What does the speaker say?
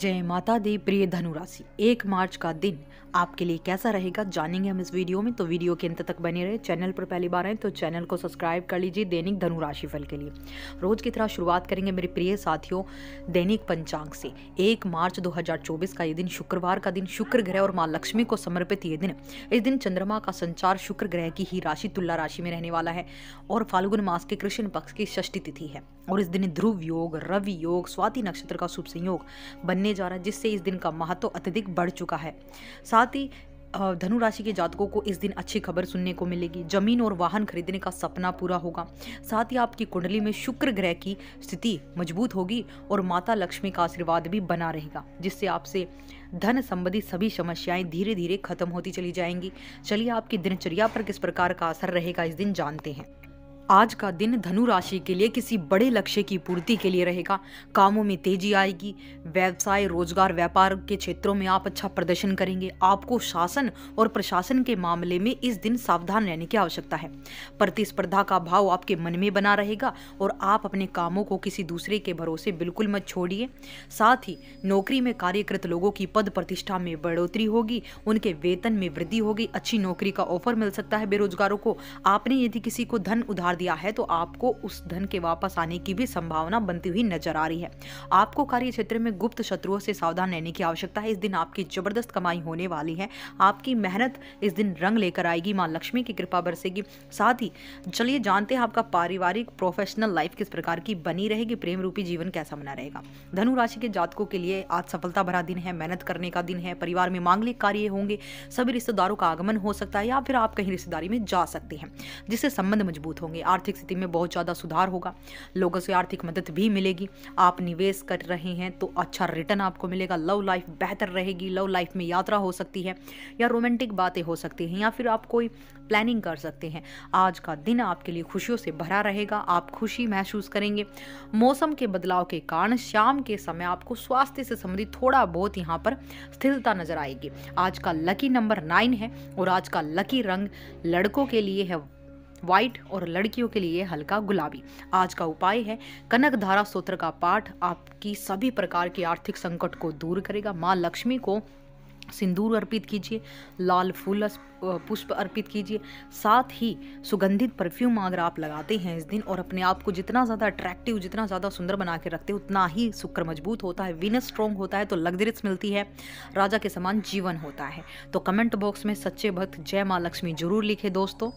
जय माता दी प्रिय धनुराशि एक मार्च का दिन आपके लिए कैसा रहेगा जानेंगे हम इस वीडियो में तो वीडियो के अंत तक बने रहे चैनल पर पहली बार आए तो चैनल को सब्सक्राइब कर लीजिए दैनिक धनुराशि फल के लिए रोज की तरह शुरुआत करेंगे मेरे प्रिय साथियों दैनिक पंचांग से एक मार्च 2024 का ये दिन शुक्रवार का दिन शुक्र ग्रह और माँ लक्ष्मी को समर्पित ये दिन इस दिन चंद्रमा का संचार शुक्र ग्रह की ही राशि तुला राशि में रहने वाला है और फाल्गुन मास के कृष्ण पक्ष की षष्ठी तिथि है और इस दिन ध्रुव योग रवि योग स्वाति नक्षत्र का शुभ संयोग बनने जा रहा है जिससे इस दिन का महत्व तो अत्यधिक बढ़ चुका है साथ ही धनु राशि के जातकों को इस दिन अच्छी खबर सुनने को मिलेगी जमीन और वाहन खरीदने का सपना पूरा होगा साथ ही आपकी कुंडली में शुक्र ग्रह की स्थिति मजबूत होगी और माता लक्ष्मी का आशीर्वाद भी बना रहेगा जिससे आपसे धन संबंधी सभी समस्याएं धीरे धीरे खत्म होती चली जाएंगी चलिए आपकी दिनचर्या पर किस प्रकार का असर रहेगा इस दिन जानते हैं आज का दिन धनु राशि के लिए किसी बड़े लक्ष्य की पूर्ति के लिए रहेगा कामों में तेजी आएगी व्यवसाय रोजगार व्यापार के क्षेत्रों में आप अच्छा प्रदर्शन करेंगे आपको शासन और प्रशासन के मामले में इस दिन सावधान रहने की आवश्यकता है प्रतिस्पर्धा का भाव आपके मन में बना रहेगा और आप अपने कामों को किसी दूसरे के भरोसे बिल्कुल मत छोड़िए साथ ही नौकरी में कार्यकृत लोगों की पद प्रतिष्ठा में बढ़ोतरी होगी उनके वेतन में वृद्धि होगी अच्छी नौकरी का ऑफर मिल सकता है बेरोजगारों को आपने यदि किसी को धन उधार दिया है तो आपको उस धन के वापस आने की भी संभावना बनती हुई नजर आ रही है आपको कार्य क्षेत्र में गुप्त शत्रुओं से सावधान रहने की आवश्यकता है इस दिन आपकी जबरदस्त कमाई होने वाली है आपकी मेहनत इस दिन रंग लेकर आएगी माँ लक्ष्मी की कृपा बरसेगी साथ ही चलिए जानते हैं आपका पारिवारिक प्रोफेशनल लाइफ किस प्रकार की बनी रहेगी प्रेम रूपी जीवन कैसा बना रहेगा धनु राशि के जातकों के लिए आज सफलता भरा दिन है मेहनत करने का दिन है परिवार में मांगलिक कार्य होंगे सभी रिश्तेदारों का आगमन हो सकता है या फिर आप कहीं रिश्तेदारी में जा सकते हैं जिससे संबंध मजबूत होंगे आर्थिक स्थिति में बहुत ज़्यादा सुधार होगा लोगों से आर्थिक मदद भी मिलेगी आप निवेश कर रहे हैं तो अच्छा रिटर्न आपको मिलेगा लव लाइफ बेहतर रहेगी लव लाइफ में यात्रा हो सकती है या रोमांटिक बातें हो सकती हैं या फिर आप कोई प्लानिंग कर सकते हैं आज का दिन आपके लिए खुशियों से भरा रहेगा आप खुशी महसूस करेंगे मौसम के बदलाव के कारण शाम के समय आपको स्वास्थ्य से संबंधित थोड़ा बहुत यहाँ पर स्थिरता नजर आएगी आज का लकी नंबर नाइन है और आज का लकी रंग लड़कों के लिए है व्हाइट और लड़कियों के लिए हल्का गुलाबी आज का उपाय है कनक धारा सूत्र का पाठ आपकी सभी प्रकार के आर्थिक संकट को दूर करेगा माँ लक्ष्मी को सिंदूर अर्पित कीजिए लाल फूल पुष्प अर्पित कीजिए साथ ही सुगंधित परफ्यूम अगर आप लगाते हैं इस दिन और अपने आप को जितना ज़्यादा अट्रैक्टिव जितना ज़्यादा सुंदर बना के रखते हैं उतना ही शुक्र मजबूत होता है विनस स्ट्रॉन्ग होता है तो लग्जरिस मिलती है राजा के समान जीवन होता है तो कमेंट बॉक्स में सच्चे भक्त जय माँ लक्ष्मी जरूर लिखे दोस्तों